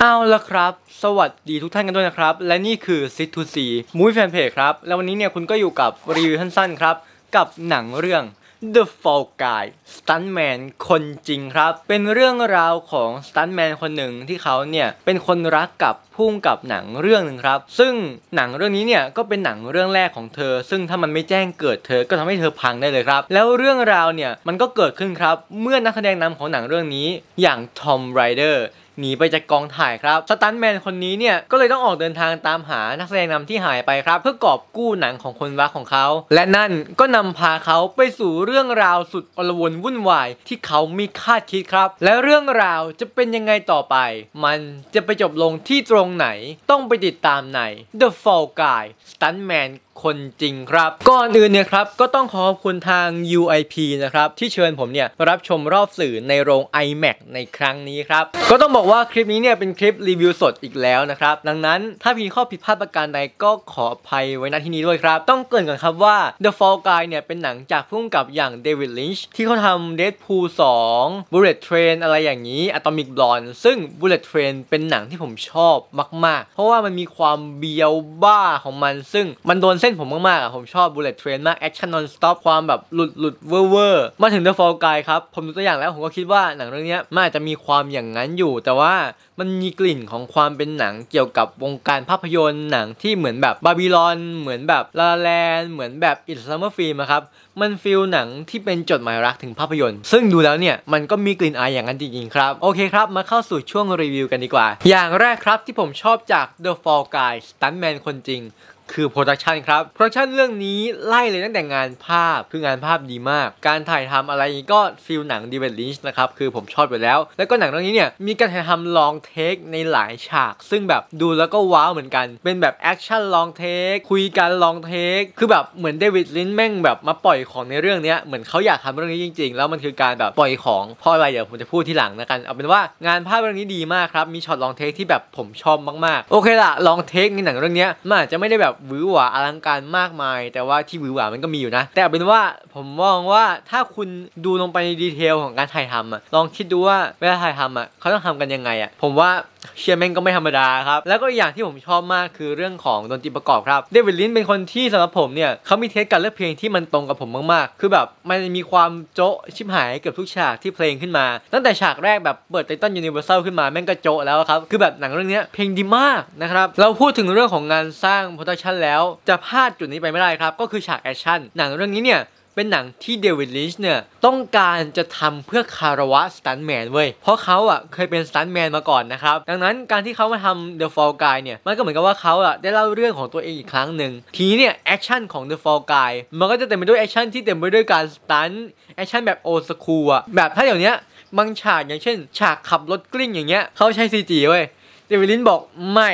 เอาละครับ สวัสดีทุกท่านกันด้วยนะครับ และนี่คือซิทูซีมู้ยแฟนเพจครับ แล้ววันนี้เนี่ยคุณก็อยู่กับรีวิวสั้นๆครับกับหนังเรื่อง The Fall Guy Stuntman คนจริงครับเป็นเรื่องราวของ Stuntman คนหนึ่งที่เขาเนี่ยเป็นคนรักกับพุ่งกับหนังเรื่องหนึ่งครับซึ่งหนังเรื่องนี้เนี่ยก็เป็นหนังเรื่องแรกของเธอ ซึ่งถ้ามันไม่แจ้งเกิดเธอ ก็ทำให้เธอพังได้เลยครับ แล้วเรื่องราวเนี่ย มันก็เกิดขึ้นครับ เมื่อนักแสดงนำของหนังเรื่องนี้อย่างทอมไรเดอร์หนีไปจากกองถ่ายครับ สตันแมนคนนี้เนี่ยก็เลยต้องออกเดินทางตามหานักแสดงนำที่หายไปครับเพื่อกอบกู้หนังของคนรักของเขา และนั่นก็นำพาเขาไปสู่เรื่องราวสุดอลวนวุ่นวายที่เขามีคาดคิดครับ และเรื่องราวจะเป็นยังไงต่อไป มันจะไปจบลงที่ตรงไหนต้องไปติดตามใน The Fall Guy Stuntman คนจริงครับก่อนอื่นเนี่ยครับก็ต้องขอบคุณทาง UIP นะครับ ที่เชิญผมเนี่ยรับชมรอบสื่อในโรง iMac ในครั้งนี้ครับ ก็ต้องบอกว่าคลิปนี้เนี่ยเป็นคลิปรีวิวสดอีกแล้วนะครับ ดังนั้นถ้ามีข้อผิดพลาดประการใดก็ขออภัยไว้ณที่นี้ด้วยครับ ต้องเกริ่นก่อนครับว่า The Fall Guy เนี่ยเป็นหนังจากผู้กำกับอย่างเดวิดลินช์ที่เขาทำ Deadpool 2 Bullet Train อะไรอย่างนี้ Atomic Blonde ซึ่ง Bullet Train เป็นหนังที่ผมชอบมาก ๆ เพราะว่ามันมีความเบียวบ้าของมัน ซึ่งมันโดนเส้น้นผมมาก ๆอ่ะผมชอบ Bullet Train มาก แอคชั่นนอนสต็อปความแบบ หลุดหลุดเวอร์เอร์มาถึง The Fall Guy ครับ ผมดูตัวอย่างแล้วผมก็คิดว่าหนังเรื่องนี้มันอาจจะมีความอย่างนั้นอยู่ แต่ว่ามันมีกลิ่นของความเป็นหนังเกี่ยวกับวงการภาพยนตร์ หนังที่เหมือนแบบบาบิลอนเหมือนแบบลาแลนเหมือนแบบอิสลัมฟิล์มครับ มันฟิลหนังที่เป็นจดหมายรักถึงภาพยนตร์ซึ่งดูแล้วเนี่ยมันก็มีกลิ่นอายอย่างนั้นจริง ๆ ครับโอเคครับมาเข้าสู่ช่วงรีวิวกันดีกว่า อย่างแรกครับที่ผมชอบจาก The Fall Guy Stuntman คนจริงคือโปรดักชันครับโปรดักชันเรื่องนี้ไล่เลยตั้งแต่งานภาพ คืองานภาพดีมาก การถ่ายทำอะไรก็ฟิลหนังดีเวลลิชนะครับ คือผมชอบไปแล้ว แล้วก็หนังเรื่องนี้เนี่ย มีการถ่ายทำลองเทคในหลายฉาก ซึ่งแบบดูแล้วก็ว้าวเหมือนกัน เป็นแบบแอคชั่นลองเทคคุยกันลองเทคคือแบบเหมือนเดวิดลินแม่งแบบมาปล่อยของในเรื่องนี้เหมือนเขาอยากทำเรื่องนี้จริงๆ แล้วมันคือการแบบปล่อยของเพราะอะไรเดี๋ยวผมจะพูดที่หลังนะกันเอาเป็นว่างานภาพเรื่องนี้ดีมากครับมีช็อตลองเทคที่แบบผมชอบมากๆโอเคละลองเทคในหนังเรื่องนี้มันอาจจะไม่ได้แบบหวือหวาอลังการมากมาย แต่ว่าที่หวือหวามันก็มีอยู่นะ แต่เป็นว่าผมมองว่าถ้าคุณดูลงไปในดีเทลของการถ่ายทำอะ ลองคิดดูว่า เวลาถ่ายทำอะเขาต้องทำกันยังไงอะผมว่าเชียร์แม่งก็ไม่ธรรมดาครับ แล้วก็อย่างที่ผมชอบมากคือเรื่องของดนตรีประกอบครับเดวิดลินเป็นคนที่สำหรับผมเนี่ยเขามีเทสการเลือกเพลงที่มันตรงกับผมมากๆ คือแบบมันมีความโจ๊ะชิบหายเกือบทุกฉากที่เพลงขึ้นมา ตั้งแต่ฉากแรกแบบเปิดไททันยูนิเวอร์แซลขึ้นมาแม่งก็โจ๊ะแล้วครับ คือแบบหนังเรื่องนี้เพลงดีมากนะครับเราพูดถึงเรื่องของงานสร้างโปรดักชันแล้วจะพลาดจุดนี้ไปไม่ได้ครับ ก็คือฉากแอคชั่นหนังเรื่องนี้เนี่ยเป็นหนังที่เดวิดลิชเนี่ย ต้องการจะทำเพื่อคารวะสตันแมนเว้ย เพราะเขาอ่ะเคยเป็นสตันแมนมาก่อนนะครับ ดังนั้นการที่เขามาทำ The Fall Guy เนี่ย มันก็เหมือนกับว่าเขาอ่ะได้เล่าเรื่องของตัวเองอีกครั้งหนึ่ง ทีเนี่ยแอคชั่นของ The Fall Guy มันก็จะเต็มไปด้วยแอคชั่นที่เต็มไปด้วยการสตันแอคชั่นแบบโอสคูอ่ะ แบบถ้าอย่างเนี้ย บางฉากอย่างเช่น ฉากขับรถกลิ้งอย่างเงี้ยเขาใช้ซีจีเว้ยเดวิดลินบอกไม่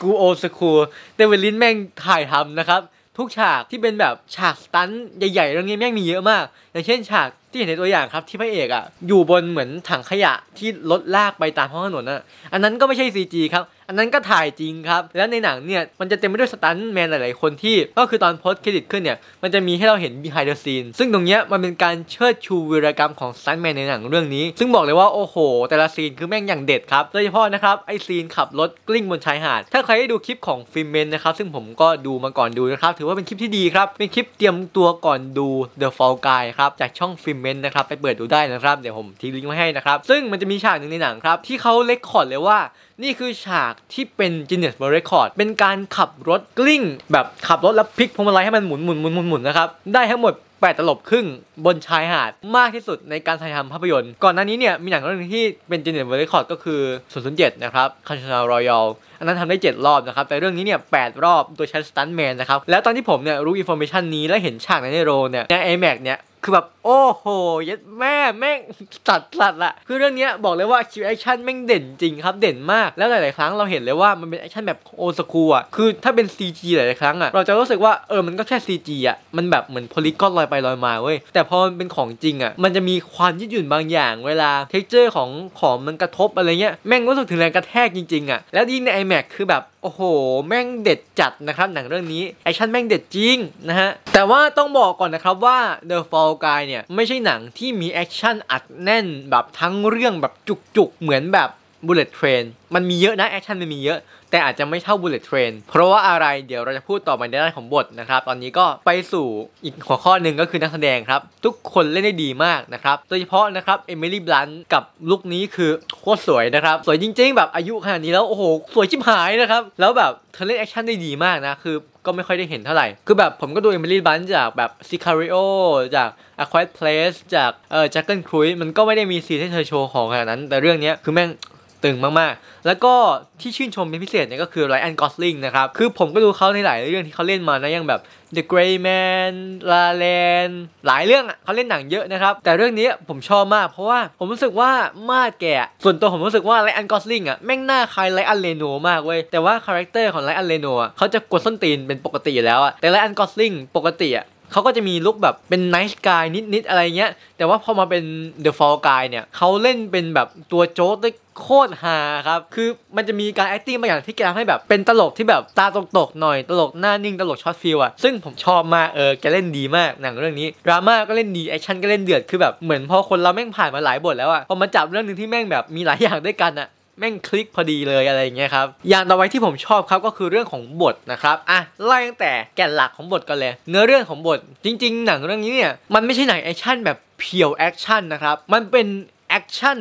กูโอสคูเดวิดลินแม่งถ่ายทำนะครับทุกฉากที่เป็นแบบฉากสตันใหญ่ๆเรื่องนี้แม่งมีเยอะมาก อย่างเช่น ฉากที่เห็นในตัวอย่างครับ ที่พระเอกอะ่ะ อยู่บนเหมือนถังขยะที่รถลากไปตามท้องถนนะ่ะ อันนั้นก็ไม่ใช่ซีจีครับอันนั้นก็ถ่ายจริงครับ แล้วในหนังเนี่ย มันจะเต็มไปด้วยสตันแมนหลายๆคนที่ ก็คือตอนโพสเครดิตขึ้นเนี่ย มันจะมีให้เราเห็น b ีไฮเด t ซีนซึ่งตรงเนี้ยมันเป็นการเชิดชูวีรกรรมของสตันแมนในหนังเรื่องนี้ ซึ่งบอกเลยว่าโอ้โห แต่ละซีนคือแม่งอย่างเด็ดครับโดยเฉพาะนะครับ ไอซีนขับรถกลิ้งบนชายหาด ถ้าใครได้ดูคลิปของฟิล์มเมนนะครับซึ่งผมก็ดูมาก่อนดูนะครับถือว่าเป็นคลิปที่ดีครับเป็นคลิปเตรียมตัวก่อนดู The Fall Guy ครับจากช่องฟิล์มเมนนะครับไปเปิดดูได้นะครับเดี๋ยวผมทิ้งลิงก์ไว้ให้นะครับซึ่งมันจะมีฉากหนึ่งในหนังครับที่เขาเลคคอร์ดเลยว่านี่คือฉากที่เป็น Guinness World Record เป็นการขับรถกลิ้ง แบบขับรถแล้วพลิกพวงมาลัยให้มันหมุนหมุนหมุนหมุนหมุนนะครับ ได้ทั้งหมด 8 ตลบครึ่งบนชายหาดมากที่สุดในการถ่ายทำภาพยนตร์ ก่อนหน้านี้เนี่ยมีหนังเรื่องนึงที่เป็นเจเนียร์เวอร์คอร์ดก็คือ 007 นะครับ คันชนารอยัลอันนั้นทำได้ 7 รอบนะครับ แต่เรื่องนี้เนี่ย 8 รอบโดยใช้สตันแมนนะครับ แล้วตอนที่ผมเนี่ยรู้อินโฟเมชันนี้และเห็นฉากในโรงเนี่ยใน i m a กเนี่ย คือแบบโอ้โหยัดแม่แม่งสัดสัดละคือเรื่องนี้บอกเลยว่าคิวแอคชั่นแม่งเด่นจริงครับเด่นมาก แล้วหลาย ๆ ครั้งเราเห็นเลยว่ามันเป็นแอคชั่นแบบโอสคูอ่ะคือถ้าเป็น CG หลายๆครั้งอ่ะเราจะรู้สึกว่าเออมันก็แค่ CG อ่ะมันแบบเหมือนโพลิกอนลอยไปลอยมาเว้ย แต่พอมันเป็นของจริงอ่ะมันจะมีความยืดหยุ่นบางอย่างเวลาเท็กเจอร์ของของมันกระทบอะไรเงี้ยแม่งรู้สึกถึงแรงกระแทกจริงๆอ่ะแล้วยิ่งใน iMac คือแบบโอ้โหแม่งเด็ดจัดนะครับหนังเรื่องนี้แอคชั่นแม่งเด็ดจริงนะฮะแต่ว่าต้องบอกก่อนนะครับว่า The Fall Guy เนี่ยเนี่ยไม่ใช่หนังที่มีแอคชั่นอัดแน่นแบบทั้งเรื่องแบบจุกๆ เหมือนแบบบุลเลตเทรนมันมีเยอะนะแอคชั่นมันมีเยอะแต่อาจจะไม่เท่าบุลเลตเทรนเพราะว่าอะไรเดี๋ยวเราจะพูดต่อไปในด้านของบทนะครับ ตอนนี้ก็ไปสู่อีกหัวข้อหนึ่งก็คือนักแสดงครับ ทุกคนเล่นได้ดีมากนะครับ โดยเฉพาะนะครับเอมิลี่ บลันกับลุคนี้คือโคตรสวยนะครับ สวยจริง ๆ แบบอายุขนาดนี้แล้วโอ้โหสวยชิบหายนะครับแล้วแบบเธอเล่นแอคชั่นได้ดีมากนะคือก็ไม่ค่อยได้เห็นเท่าไหร่ คือแบบผมก็ดูเอมิลี่บันจากแบบซิคาริโอ จาก a q u i e t Place จากเอ่อแจ็คเกิลครุยมันก็ไม่ได้มีซีนให้เธอโชว์ของขนาดนั้น แต่เรื่องนี้คือแม่งตึงมากๆ แล้วก็ที่ชื่นชมเป็นพิเศษเนี่ยก็คือไรอันกอสลิงนะครับ คือผมก็ดูเขาในหลายเรื่องที่เขาเล่นมานะยังแบบ The Gray Man La Land หลายเรื่องเขาเล่นหนังเยอะนะครับ แต่เรื่องนี้ผมชอบมากเพราะว่าผมรู้สึกว่ามาดแก่ ส่วนตัวผมรู้สึกว่าไรอันกอสลิงอ่ะแม่งหน้าคล้ายไรอันเลโนมากเว้ย แต่ว่าคาแรคเตอร์ของไรอันเลโนเขาจะกดส้นตีนเป็นปกติอยู่แล้วอ่ะ แต่ไรอันกอสลิงปกติอ่ะเขาก็จะมีลุกแบบเป็นไนท์กายนิด ๆ อะไรเงี้ย แต่ว่าพอมาเป็นเดอะฟอลกายเนี่ยเขาเล่นเป็นแบบตัวโจ๊กได้โคตรฮาครับ คือมันจะมีการแอคติ้งบางอย่างที่ทำให้แบบเป็นตลกที่แบบตาตกๆหน่อยตลกหน้านิ่งตลกช็อตฟิลอะซึ่งผมชอบมากเออแกเล่นดีมากหนังเรื่องนี้ดราม่าก็เล่นดีแอคชั่นก็เล่นเดือดคือแบบเหมือนพอคนเราแม่งผ่านมาหลายบทแล้วอะพอมาจับเรื่องหนึ่งที่แม่งแบบมีหลายอย่างด้วยกันอะแม่งคลิกพอดีเลยอะไรอย่างเงี้ยครับ อย่างต่อไปที่ผมชอบครับก็คือเรื่องของบทนะครับ อ่ะไล่ตั้งแต่แก่นหลักของบทก่อนเลย เนื้อเรื่องของบทจริง ๆ หนังเรื่องนี้เนี่ย มันไม่ใช่หนังแอคชั่นแบบเพียวแอคชั่นนะครับ มันเป็นแอคชั่น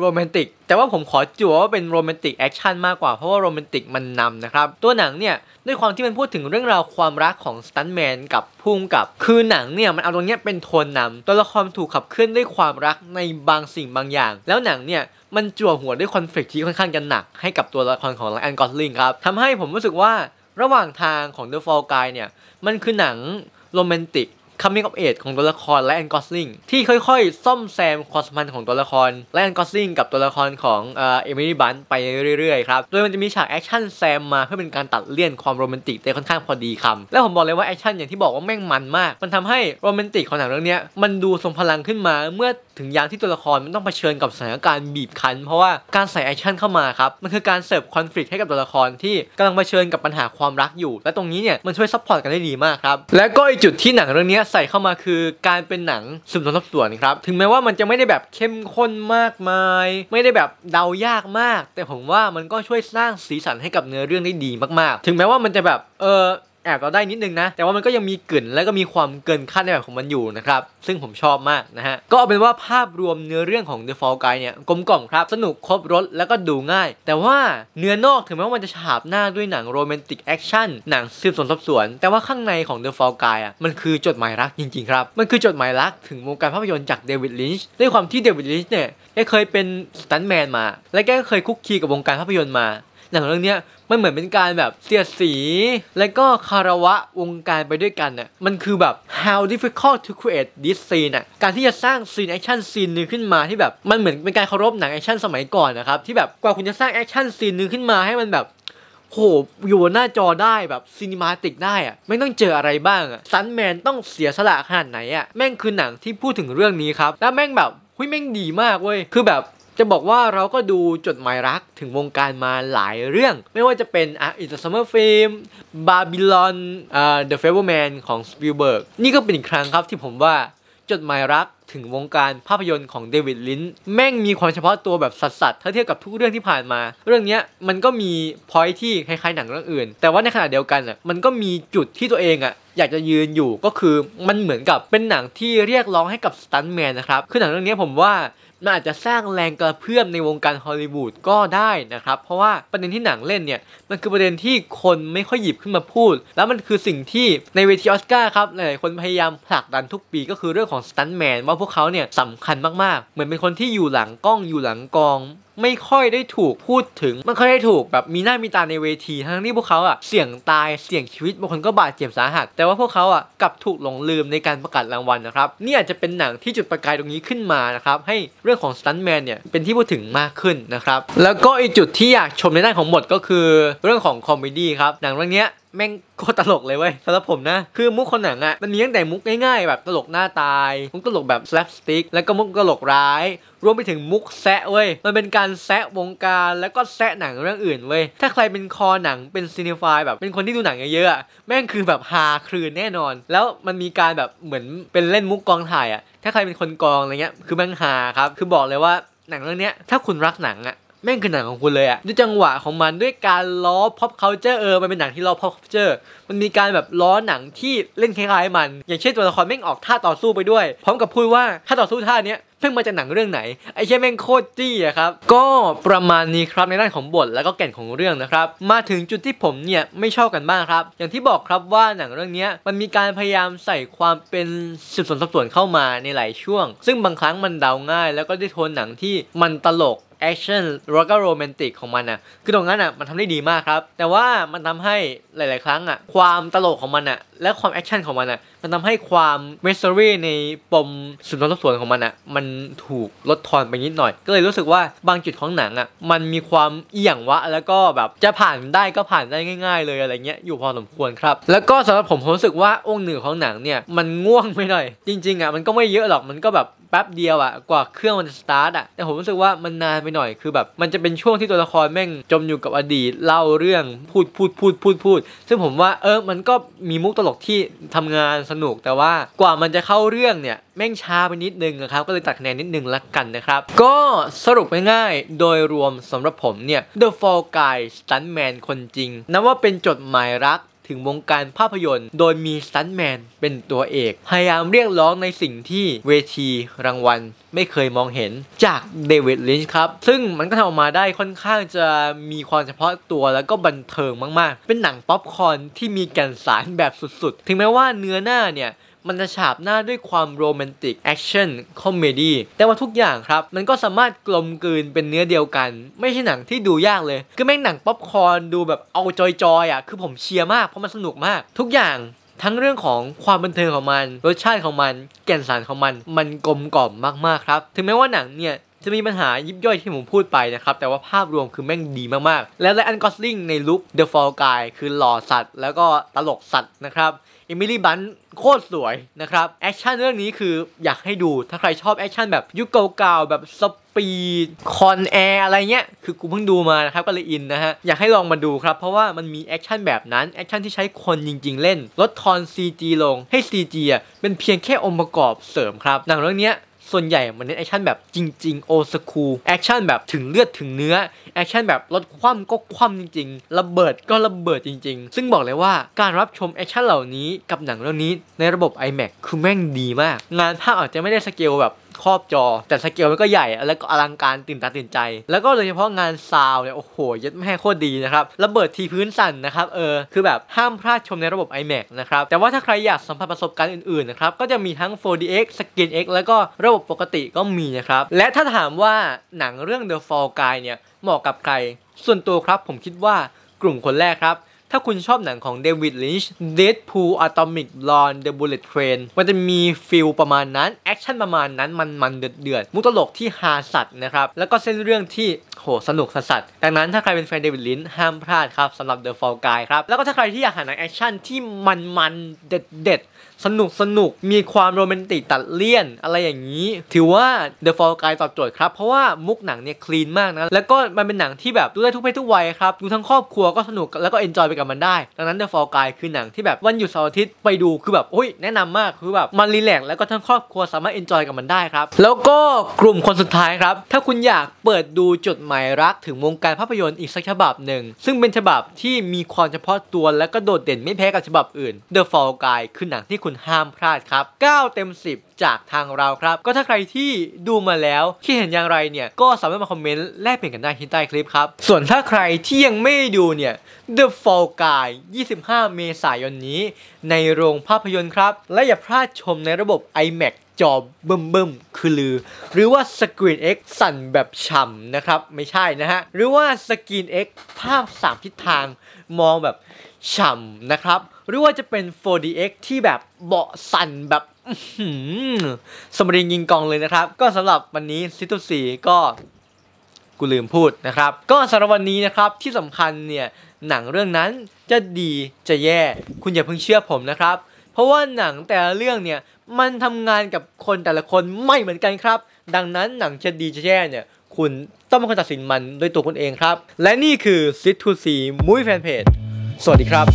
โรแมนติกแต่ว่าผมขอจั่วว่าเป็นโรแมนติกแอคชั่นมากกว่าเพราะว่าโรแมนติกมันนำนะครับ ตัวหนังเนี่ย ด้วยความที่มันพูดถึงเรื่องราวความรักของสตันแมนกับพุ่งกับ คือหนังเนี่ยมันเอาตรงเนี้ยเป็นโทนนำตัวละครถูกขับเคลื่อนด้วยความรักในบางสิ่งบางอย่าง แล้วหนังเนี่ย มันจั่วหัวด้วยคอนฟ lict ที่ค่อนข้างจะหนักให้กับตัวละครของแออนกอสลิงครับทำให้ผมรู้สึกว่าระหว่างทางของ The Fall Guy เนี่ยมันคือหนังโรแมนติก coming of age ของตัวละครและแอนกอสซิงที่ค่อยๆซ่อมแซมความสัมพันธ์ของตัวละคร และแอนกอสซิงกับตัวละครของเอมิลี่บันไปเรื่อยๆ ครับ โดยมันจะมีฉากแอคชั่นแซมมาเพื่อเป็นการตัดเลี่ยนความโรแมนติก แต่ค่อนข้างพอดีคำและผมบอกเลยว่าแอคชั่นอย่างที่บอกว่าแม่งมันมาก มันทำให้โรแมนติกของหนังเรื่องนี้มันดูทรงพลังขึ้นมาเมื่อถึงยามที่ตัวละครมันต้องเผชิญกับสถานการณ์บีบคั้นเพราะว่าการใส่แอคชั่นเข้ามาครับ มันคือการเสิร์ฟคอนฟ lict ให้กับตัวละครที่กำลังเผชิญกับปัญหาความรักอยู่ และตรงนี้เนี่ยมันช่วยซัพพอร์ตกันได้ดีมากครับ และก็อีกจุดที่หนังเรื่องนี้ใส่เข้ามาคือการเป็นหนังสืบสวนสอบสวนครับ ถึงแม้ว่ามันจะไม่ได้แบบเข้มข้นมากมาย ไม่ได้แบบเดายากมาก แต่ผมว่ามันก็ช่วยสร้างสีสันให้กับเนื้อเรื่องได้ดีมากๆ ถึงแม้ว่ามันจะแบบเออแอบเราได้นิดนึงนะ แต่ว่ามันก็ยังมีกลิ่นแล้วก็มีความเกินคาดในแบบของมันอยู่นะครับ ซึ่งผมชอบมากนะฮะ ก็เอาเป็นว่าภาพรวมเนื้อเรื่องของ The Fall Guy เนี่ยกลมกล่อมครับ สนุกครบรสแล้วก็ดูง่าย แต่ว่าเนื้อนอกถึงแม้ว่ามันจะฉาบหน้าด้วยหนังโรแมนติกแอคชั่นหนังสืบสวนสอบสวน แต่ว่าข้างในของ The Fall Guy อ่ะมันคือจดหมายรักจริงๆครับมันคือจดหมายรักถึงวงการภาพยนตร์จากเดวิดลินช์ด้วยความที่เดวิดลินช์เนี่ยแกเคยเป็นสตันแมนมาและแกก็เคยคุกคีกับวงการภาพยนตร์มาหนังเรื่องนี้มันเหมือนเป็นการแบบเสียดสี และก็คาระวะวงการไปด้วยกันน่ะมันคือแบบ how difficult to create this scene น่ะการที่จะสร้างซีน แอคชั่นซีนนึงขึ้นมาที่แบบมันเหมือนเป็นการเคารพหนังแอคชั่นสมัยก่อนนะครับที่แบบกว่าคุณจะสร้างแอคชั่นซีนนึงขึ้นมาให้มันแบบโหอยู่หน้าจอได้แบบซีนิมาติกได้อะไม่ต้องเจออะไรบ้างอะซันแมนต้องเสียสละขนาดไหนอะแม่งคือหนังที่พูดถึงเรื่องนี้ครับแล้วแม่งแบบหุ้ยแม่งดีมากเว้ยคือแบบจะบอกว่าเราก็ดูจดหมายรักถึงวงการมาหลายเรื่อง ไม่ว่าจะเป็นอ่ะอินเตอร์ซัมเมอร์ฟิล์มบาบิลอนอ่าเดอะเฟเวอร์แมนของสปิลเบิร์กนี่ก็เป็นอีกครั้งครับที่ผมว่าจดหมายรักถึงวงการภาพยนตร์ของเดวิดลินแม่งมีความเฉพาะตัวแบบสัสๆท่าเทียบกับทุกเรื่องที่ผ่านมา เรื่องนี้มันก็มีพอยที่คล้ายๆหนังเรื่องอื่น แต่ว่าในขณะเดียวกันอ่ะมันก็มีจุดที่ตัวเองอ่ะอยากจะยืนอยู่ก็คือมันเหมือนกับเป็นหนังที่เรียกร้องให้กับสตันแมนนะครับคือหนังเรื่องนี้ผมว่ามันอาจจะสร้างแรงกระเพื่อมในวงการฮอลลีวูดก็ได้นะครับ เพราะว่าประเด็นที่หนังเล่นเนี่ยมันคือประเด็นที่คนไม่ค่อยหยิบขึ้นมาพูด แล้วมันคือสิ่งที่ในเวทีออสการ์ครับหลายๆคนพยายามผลักดันทุกปีก็คือเรื่องของสตันแมนว่าพวกเขาเนี่ยสำคัญมาก ๆ เหมือนเป็นคนที่อยู่หลังกล้องอยู่หลังกองไม่ค่อยได้ถูกพูดถึงไม่ค่อยได้ถูกแบบมีหน้ามีตาในเวที ทั้งที่พวกเขาอ่ะเสี่ยงตาย เสี่ยงชีวิตบางคนก็บาดเจ็บสาหัสแต่ว่าพวกเขาอ่ะกลับถูก หลงลืมในการประกาศรางวัลนะครับ นี่อาจจะเป็นหนังที่จุดประกายตรงนี้ขึ้นมานะครับ ให้เรื่องของสตันแมนเนี่ย เป็นที่พูดถึงมากขึ้นนะครับ แล้วก็อีกจุดที่อยากชมในด้านของบทก็คือเรื่องของคอมเมดี้ครับ หนังเรื่องนี้แม่งโคตรตลกเลยเว้ยสำหรับผมนะ คือ มุกคนหนังอะมันมีตั้งแต่มุกง่ายๆแบบตลกหน้าตาย มุกตลกแบบสแลปสติกแล้วก็มุกตลกร้าย รวมไปถึงมุกแซะเว้ย มันเป็นการแซะวงการ แล้วก็แซะหนังเรื่องอื่นเว้ย ถ้าใครเป็นคอหนัง เป็นซีนิฟายแบบ เป็นคนที่ดูหนังเยอะๆแม่งคือแบบฮาคลืนแน่นอน แล้วมันมีการแบบเหมือนเป็นเล่นมุกกองถ่ายอะถ้าใครเป็นคนกองอะไรเงี้ย คือแม่งฮาครับ คือบอกเลยว่าหนังเรื่องเนี้ย ถ้าคุณรักหนังอะแม่งคือหนังของคุณเลยอะด้วยจังหวะของมันด้วยการล้อพ o p c เคาเจอร์เออมันเป็นหนังที่ล้อพ o p c เคาเจอร์ มันมีการแบบล้อหนังที่เล่นคล้าย ๆมัน อย่างเช่นตัวละครแม่งออกท่าต่อสู้ไปด้วยพร้อมกับพูดว่าท่าต่อสู้ท่าเนี้ยเพิ่งมาจากหนังเรื่องไหนไอ้เช่แม่งโคตรจี้อะครับก็ประมาณนี้ครับในด้านของบทแล้วก็แก่นของเรื่องนะครับมาถึงจุดที่ผมเนี่ยไม่ชอบกันบ้างครับ อย่างที่บอกครับว่าหนังเรื่องนี้มันมีการพยายามใส่ความเป็นสืบสวนสอบสวนเข้ามาในหลายช่วง ซึ่งบางครั้งมันเดาง่าย แล้วก็ได้โทนหนังที่มันตลกแอคชั่นแล้วก็โรแมนติกของมันอ่ะ คือตรงนั้นอ่ะมันทำได้ดีมากครับ แต่ว่ามันทำให้หลาย ๆ ครั้งอ่ะ ความตลกของมันอ่ะ และความแอคชั่นของมันอ่ะ มันทำให้ความเมสซอรี่ในปมสืบสวนส่สวนของมันอ่ะ มันถูกลดทอนไปนิดหน่อย ก็เลยรู้สึกว่าบางจุดของหนังอ่ะ มันมีความเอียงวะ แล้วก็แบบ จะผ่านได้ก็ผ่านได้ง่าย ๆ เลยอะไรเงี้ย อยู่พอสมควรครับ แล้วก็สำหรับผมผมรู้สึกว่าองค์หนึ่งของหนังเนี่ย มันง่วงไปหน่อย จริง ๆ อ่ะมันก็ไม่เยอะหรอก มันก็แบบแป๊บเดียวอะกว่าเครื่องมันจะสตาร์ทอะแต่ผมรู้สึกว่ามันนานไปหน่อยคือแบบมันจะเป็นช่วงที่ตัวละครแม่งจมอยู่กับอดีต เล่าเรื่องพูดพูดพูดพูดพูดซึ่งผมว่าเออมันก็มีมุกตลกที่ทำงานสนุก แต่ว่ากว่ามันจะเข้าเรื่องเนี่ยแม่งช้าไปนิดนึงนะครับก็เลยตัดคะแนนนิดนึงละกันนะครับ ก็สรุปง่ายๆโดยรวมสำหรับผมเนี่ย The Fall Guy Stuntman คนจริงนับว่าเป็นจดหมายรักถึงวงการภาพยนตร์ โดยมีซันแมนเป็นตัวเอก พยายามเรียกร้องในสิ่งที่เวทีรางวัลไม่เคยมองเห็นจากเดวิดลินช์ครับ ซึ่งมันก็ทำออกมาได้ค่อนข้างจะมีความเฉพาะตัวแล้วก็บันเทิงมากๆ เป็นหนังป๊อปคอร์นที่มีแก่นสารแบบสุดๆ ถึงแม้ว่าเนื้อหน้าเนี่ยมันจะฉาบหน้าด้วยความโรแมนติกแอคชั่นคอมเมดี้แต่ว่าทุกอย่างครับ มันก็สามารถกลมกลืนเป็นเนื้อเดียวกัน ไม่ใช่หนังที่ดูยากเลย คือแม่งหนังป๊อปคอร์นดูแบบเอาจอยๆอ่ะคือผมเชียร์มาก เพราะมันสนุกมาก ทุกอย่าง ทั้งเรื่องของความบันเทิงของมัน รสชาติของมันแก่นสารของมัน มันกลมกล่อมมากๆ ครับ ถึงแม้ว่าหนังเนี่ยจะมีปัญหายิบย่อยที่ผมพูดไปนะครับแต่ว่าภาพรวมคือแม่งดีมากๆแล้วไลอันกอสลิงในลุคเดอะฟอลกายคือหล่อสัตว์ แล้วก็ตลกสัตว์นะครับอิมิลี่บันโคตรสวยนะครับแอคชั่นเรื่องนี้คืออยากให้ดู ถ้าใครชอบแอคชั่นแบบยุคเก่าๆ แบบสปีดคอนแอร์อะไรเงี้ย คือกูเพิ่งดูมานะครับก็เลยอินนะฮะ อยากให้ลองมาดูครับ เพราะว่ามันมีแอคชั่นแบบนั้นแอคชั่นที่ใช้คนจริงๆเล่นลดทอน CG ลงให้ CG อ่ะเป็นเพียงแค่องค์ประกอบเสริมครับ หนังเรื่องนี้ส่วนใหญ่มันเน้นแอคชั่นแบบจริงๆโอสคูลแอคชั่นแบบถึงเลือดถึงเนื้อ แอคชั่นแบบลดคว่ำก็คว่ำจริงๆ ระเบิดก็ระเบิดจริง ๆ ซึ่งบอกเลยว่าการรับชมแอคชั่นเหล่านี้กับหนังเรื่องนี้ในระบบ iMac คือแม่งดีมาก งานภาพอาจจะไม่ได้สเกลแบบครอบจอ แต่สเกลมันก็ใหญ่แล้วก็อลังการตื่นตาตื่นใจ แล้วก็โดยเฉพาะงานซาวเนี่ย โอ้โห ยัดแม่โคตรดีนะครับระเบิดทีพื้นสั่นนะครับเออคือแบบห้ามพลาดชมในระบบ iMac นะครับ แต่ว่าถ้าใครอยากสัมผัสประสบการณ์อื่นๆนะครับ ก็จะมีทั้ง 4DX SkinX แล้วก็ระบบปกติก็มีนะครับ และถ้าถามว่าหนังเรื่อง The Fall Guy เนี่ยเหมาะกับใคร ส่วนตัวครับผมคิดว่ากลุ่มคนแรกครับถ้าคุณชอบหนังของเดวิดลินช์ Deadpool Atomic Blonde The Bullet Train มันจะมีฟิลประมาณนั้น แอคชั่นประมาณนั้นมันมันเดือดเดือด มุตลกที่ฮาสัตนะครับ แล้วก็เส้นเรื่องที่โหสนุกสัสดังนั้นถ้าใครเป็นแฟนเดวิดลินห้ามพลาดครับสำหรับ The Fall Guy ครับ แล้วก็ถ้าใครที่อยากหาหนังแอคชั่นที่มันมันเด็ดเด็ดสนุกสนุกมีความโรแมนติกตัดเลี่ยน อะไรอย่างนี้ ถือว่า The Fall Guy ตอบโจทย์ครับ เพราะว่ามุกหนังเนี่ยคลีนมากนะแล้วก็มันเป็นหนังที่แบบ ดูได้ทุกเพศทุกวัยครับดูทั้งครอบครัวก็สนุกแล้วก็เอนจอยไปกับมันได้ดังนั้น The Fall Guy คือหนังที่แบบวันหยุดเสาร์อาทิตย์ไปดูคือแบบโอ้ยแนะนำมากคือแบบมันรีแลกแล้วก็ทั้งครอบครัวสามารถเอนจอยกับมันได้ครับแล้วก็กลุ่มคนสุดท้ายครับถ้าคุณอยากเปิดดูจดหมายรักถึงวงการภาพยนตร์อีกสักฉบับหนึ่ง ซึ่งเป็นฉบับที่มีความเฉพาะตัวและก็โดดเด่นไม่แพ้กับฉบับอื่น The Fall Guy คือหนังที่คุณห้ามพลาดครับ 9 เต็ม 10 จากทางเราครับ ก็ถ้าใครที่ดูมาแล้วคิดเห็นอย่างไรเนี่ย ก็สามารถมาคอมเมนต์แลกเปลี่ยนกันได้ที่ใต้คลิปครับ ส่วนถ้าใครที่ยังไม่ดูเนี่ย The Fall Guy 25 เมษายนนี้ ในโรงภาพยนตร์ครับและอย่าพลาดชมในระบบ IMAX จอเบิ่มๆคือลือหรือว่า Screen X สั่นแบบฉ่ำนะครับ ไม่ใช่นะฮะ หรือว่า Screen X ภาพ3ทิศทางมองแบบฉ่ำนะครับหรือว่าจะเป็น 4DX ที่แบบเบาสั่นแบบสมริงยิงกองเลยนะครับ ก็สำหรับวันนี้ซิตุสีก็กูลืมพูดนะครับ ก็สำหรับวันนี้นะครับที่สำคัญเนี่ยหนังเรื่องนั้นจะดีจะแย่ คุณอย่าเพิ่งเชื่อผมนะครับเพราะว่าหนังแต่ละเรื่องเนี่ย มันทำงานกับคนแต่ละคนไม่เหมือนกันครับ ดังนั้นหนังจะดีจะแย่เนี่ย คุณต้องเป็นคนตัดสินมันด้วยตัวคุณเองครับ และนี่คือ Sit to See มุ้ยแฟนเพจสวัสดีครับ